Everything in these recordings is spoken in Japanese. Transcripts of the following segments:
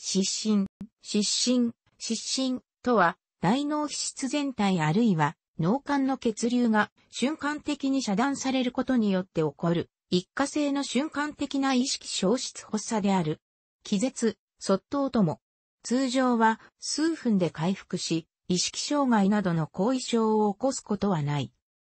失神、失神、失神とは、大脳皮質全体あるいは、脳幹の血流が瞬間的に遮断されることによって起こる、一過性の瞬間的な意識消失発作である。気絶、卒倒とも。通常は数分で回復し、意識障害などの後遺症を起こすことはない。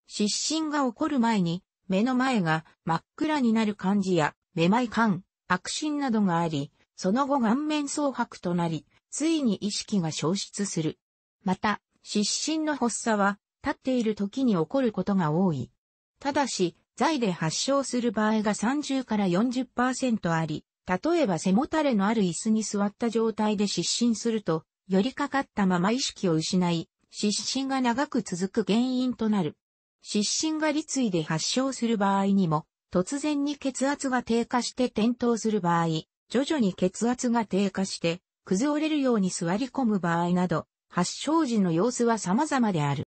失神が起こる前に、目の前が真っ暗になる感じや、めまい感、悪心などがあり、その後顔面蒼白となり、ついに意識が消失する。また、失神の発作は、立っている時に起こることが多い。ただし、在で発症する場合が30から40%あり、例えば背もたれのある椅子に座った状態で失神すると、寄りかかったまま意識を失い、失神が長く続く原因となる。失神が立位で発症する場合にも、突然に血圧が低下して転倒する場合、徐々に血圧が低下して、崩れるように座り込む場合など、発症時の様子は様々である。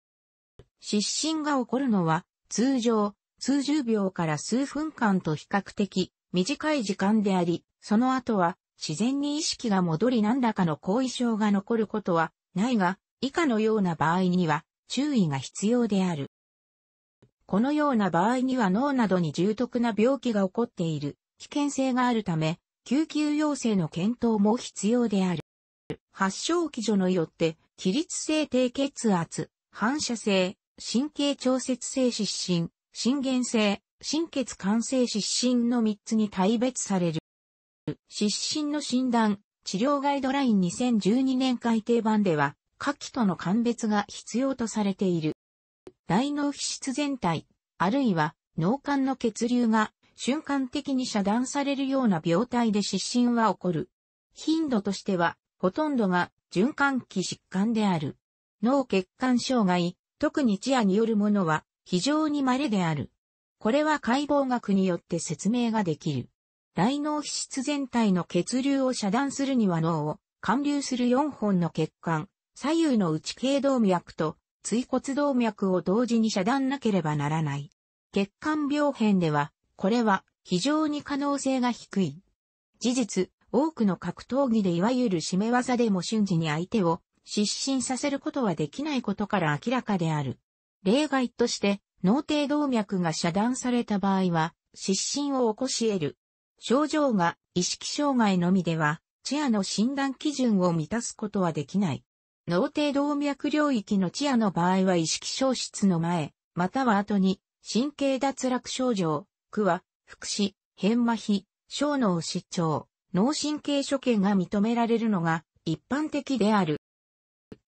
湿疹が起こるのは、通常、数十秒から数分間と比較的短い時間であり、その後は自然に意識が戻り何らかの後遺症が残ることはないが、以下のような場合には注意が必要である。このような場合には脳などに重篤な病気が起こっている危険性があるため、救急要請の検討も必要である。発症基準によって、起立性低血圧、反射性、神経調節性失神、心原性、心血管性失神の3つに大別される。失神の診断、治療ガイドライン2012年改定版では、下記との鑑別が必要とされている。大脳皮質全体、あるいは脳幹の血流が瞬間的に遮断されるような病態で失神は起こる。頻度としては、ほとんどが循環器疾患である。脳血管障害、特にチアによるものは非常に稀である。これは解剖学によって説明ができる。大脳皮質全体の血流を遮断するには脳を貫流する4本の血管、左右の内頸動脈と椎骨動脈を同時に遮断なければならない。血管病変ではこれは非常に可能性が低い。事実、多くの格闘技でいわゆる締め技でも瞬時に相手を失神させることはできないことから明らかである。例外として、脳底動脈が遮断された場合は、失神を起こし得る。症状が意識障害のみでは、チアの診断基準を満たすことはできない。脳底動脈領域のチアの場合は意識消失の前、または後に神経脱落症状、区は、福祉、変麻痺、小脳失調、脳神経所見が認められるのが一般的である。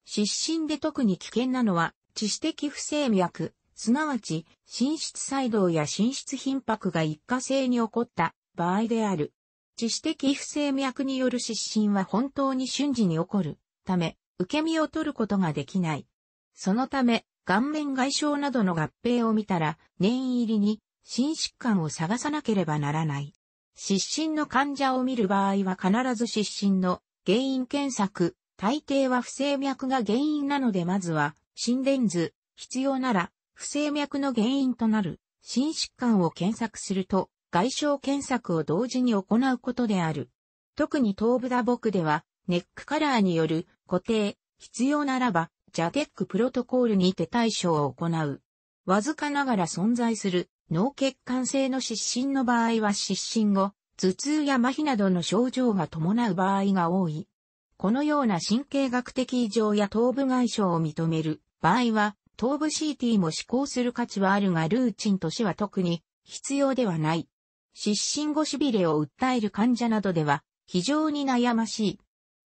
失神で特に危険なのは、致死的不整脈、すなわち、心室細動や心室頻迫が一過性に起こった場合である。致死的不整脈による失神は本当に瞬時に起こるため、受け身を取ることができない。そのため、顔面外傷などの合併を見たら、念入りに心疾患を探さなければならない。失神の患者を見る場合は必ず失神の原因検索、大抵は不整脈が原因なのでまずは心電図、必要なら不整脈の原因となる心疾患を検索すると外傷検索を同時に行うことである。特に頭部打撲ではネックカラーによる固定、必要ならば、ジャテックプロトコールにて対処を行う。わずかながら存在する脳血管性の失神の場合は失神後、頭痛や麻痺などの症状が伴う場合が多い。このような神経学的異常や頭部外傷を認める場合は、頭部 CT も施行する価値はあるがルーチンとしては特に必要ではない。失神後痺れを訴える患者などでは非常に悩ましい。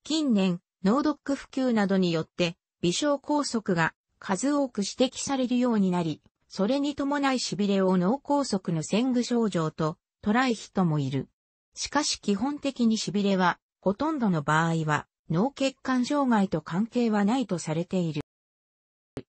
近年、脳ドック普及などによって微小拘束が数多く指摘されるようになり、それに伴い痺れを脳梗塞の先具症状と捉え人もいる。しかし基本的に痺れは、ほとんどの場合は、脳血管障害と関係はないとされている。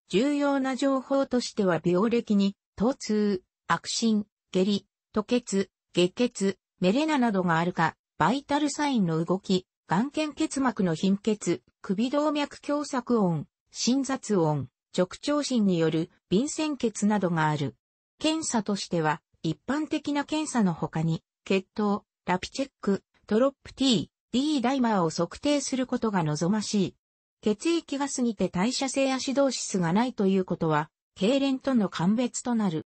重要な情報としては病歴に、疼痛、悪心、下痢、吐血、下血、メレナなどがあるか、バイタルサインの動き、眼瞼結膜の貧血、首動脈狭窄音、心雑音、直腸診による便潜血などがある。検査としては、一般的な検査の他に、血糖、ラピチェック、トロップ T、D ダイマーを測定することが望ましい。血液が過ぎて代謝性アシドーシスがないということは、痙攣との鑑別となる。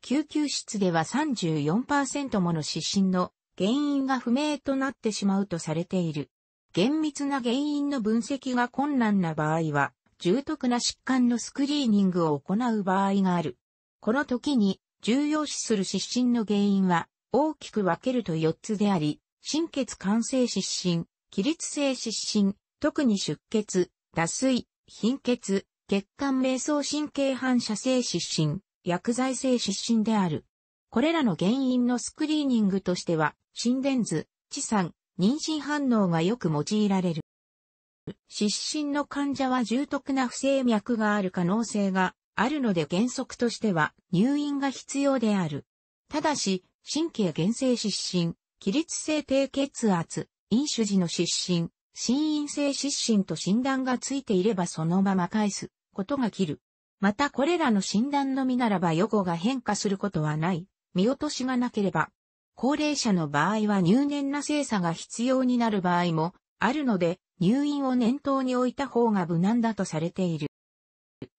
救急室では34%もの失神の原因が不明となってしまうとされている。厳密な原因の分析が困難な場合は、重篤な疾患のスクリーニングを行う場合がある。この時に重要視する失神の原因は大きく分けると4つであり、心血管性失神、起立性失神、特に出血、脱水、貧血、血管迷走神経反射性失神、薬剤性失神である。これらの原因のスクリーニングとしては、心電図、地産、妊娠反応がよく用いられる。失神の患者は重篤な不整脈がある可能性があるので原則としては入院が必要である。ただし、神経原性失神、起立性低血圧、飲酒時の失神、心因性失神と診断がついていればそのまま返すことが切る。またこれらの診断のみならば予後が変化することはない。見落としがなければ。高齢者の場合は入念な精査が必要になる場合もあるので、入院を念頭に置いた方が無難だとされている。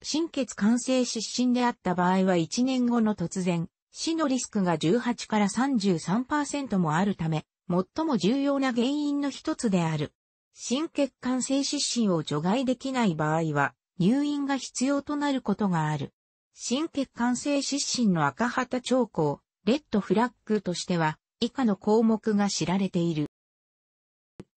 心血管性失神であった場合は1年後の突然、死のリスクが18から33%もあるため、最も重要な原因の一つである。心血管性失神を除外できない場合は、入院が必要となることがある。心血管性失神の赤旗兆候、レッドフラッグとしては、以下の項目が知られている。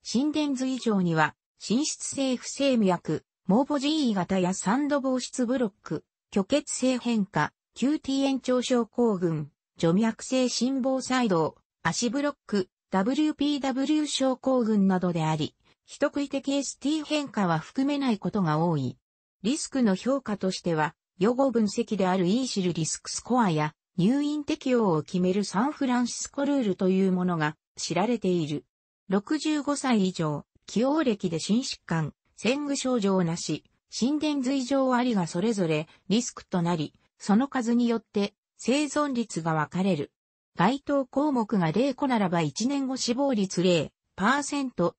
心電図以上には、心室性不整脈、毛母 GE 型やサンド防湿ブロック、虚血性変化、QT 延長症候群、除脈性心房細動、足ブロック、WPW 症候群などであり、一食い的 ST 変化は含めないことが多い。リスクの評価としては、予後分析であるイーシルリスクスコアや入院適用を決めるサンフランシスコルールというものが知られている。65歳以上、既用歴で心疾患、戦具症状なし、心電髄状ありがそれぞれリスクとなり、その数によって生存率が分かれる。該当項目が0個ならば1年後死亡率0%、1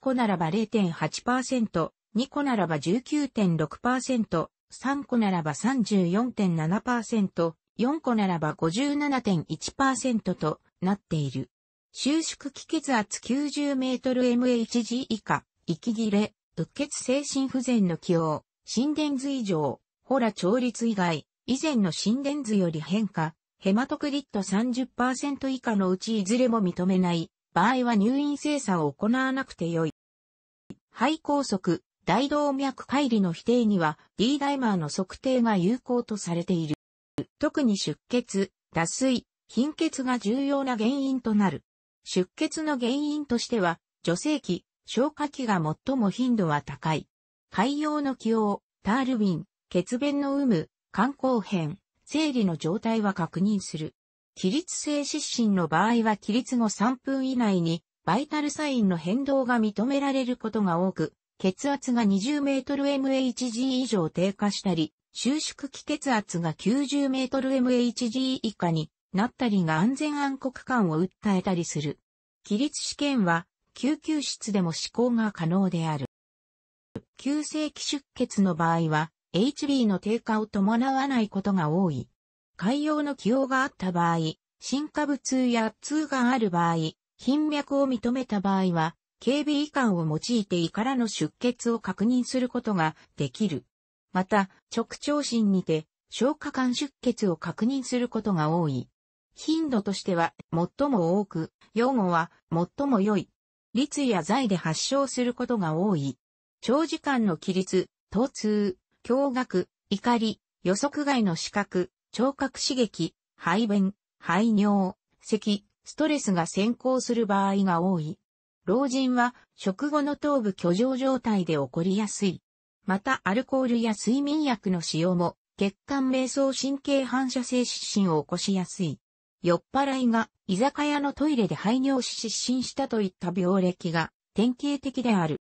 個ならば0.8%、2個ならば19.6%、3個ならば34.7%、4個ならば57.1%となっている。収縮気血圧 90mmMHg 以下、息切れ、うっ血精神不全の起用、心電図異常、ホラ調律以外、以前の心電図より変化、ヘマトクリット30%以下のうちいずれも認めない、場合は入院精査を行わなくてよい。肺高速、大動脈解離の否定には D ダイマーの測定が有効とされている。特に出血、脱水、貧血が重要な原因となる。出血の原因としては、女性器、消化器が最も頻度は高い。海洋の気を、タールウィン、血便の有無、肝硬変、生理の状態は確認する。起立性失神の場合は起立後3分以内に、バイタルサインの変動が認められることが多く、血圧が 20mHg 以上低下したり、収縮期血圧が 90mHg 以下になったりが安全暗黒感を訴えたりする。起立試験は、救急室でも試行が可能である。急性期出血の場合は、HB の低下を伴わないことが多い。海洋の起用があった場合、進化物痛や痛がある場合、頻脈を認めた場合は、警備医官を用いて胃からの出血を確認することができる。また、直腸診にて、消化管出血を確認することが多い。頻度としては最も多く、用語は最も良い。率や罪で発症することが多い。長時間の起立、疼痛、驚愕、怒り、予測外の視覚、聴覚刺激、排便、排尿、咳、ストレスが先行する場合が多い。老人は食後の頭部居上状態で起こりやすい。またアルコールや睡眠薬の使用も血管瞑想神経反射性湿疹を起こしやすい。酔っ払いが居酒屋のトイレで排尿し失神したといった病歴が典型的である。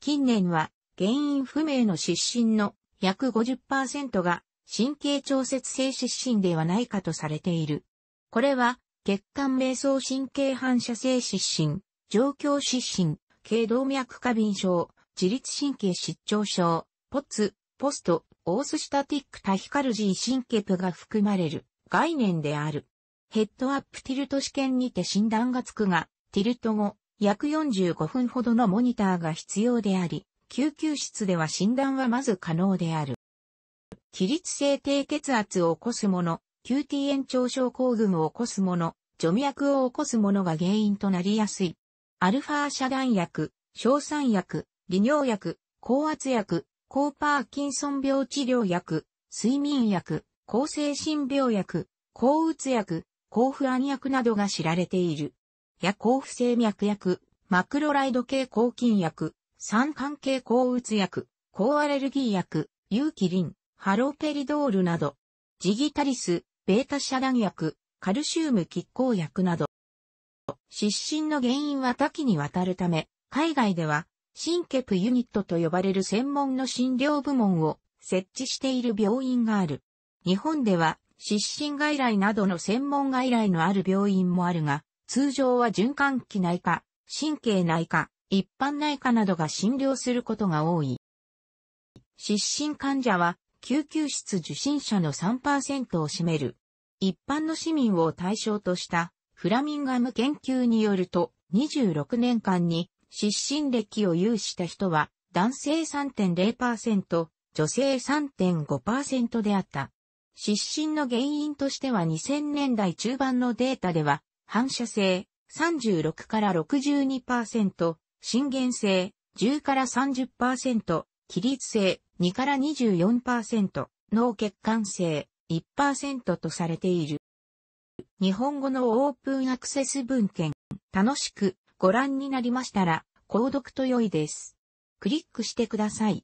近年は原因不明の失神の約50%が神経調節性失神ではないかとされている。これは血管迷走神経反射性失神、状況失神、軽動脈過敏症、自律神経失調症、ポツ、ポスト、オースシタティックタヒカルジー神経部が含まれる概念である。ヘッドアップティルト試験にて診断がつくが、ティルト後、約45分ほどのモニターが必要であり、救急室では診断はまず可能である。起立性低血圧を起こすもの、QT 延長症候群を起こすもの、除脈を起こすものが原因となりやすい。アルファ遮断薬、硝酸薬、利尿薬、高圧薬、高パーキンソン病治療薬、睡眠薬、抗精神病薬、抗うつ薬、甲府暗薬などが知られている。や甲府静脈薬、マクロライド系抗菌薬、酸関系抗うつ薬、抗アレルギー薬、有機リン、ハロペリドールなど、ジギタリス、ベータ遮断薬、カルシウム拮抗薬など、湿疹の原因は多岐にわたるため、海外では、シンケプユニットと呼ばれる専門の診療部門を設置している病院がある。日本では、湿疹外来などの専門外来のある病院もあるが、通常は循環器内科、神経内科、一般内科などが診療することが多い。湿疹患者は救急室受診者の3%を占める。一般の市民を対象としたフラミンガム研究によると26年間に湿疹歴を有した人は男性3.0%、女性3.5%であった。失神の原因としては2000年代中盤のデータでは、反射性36から62%、震源性10から30%、起立性2から24%、脳血管性1%とされている。日本語のオープンアクセス文献、楽しくご覧になりましたら、購読と良いです。クリックしてください。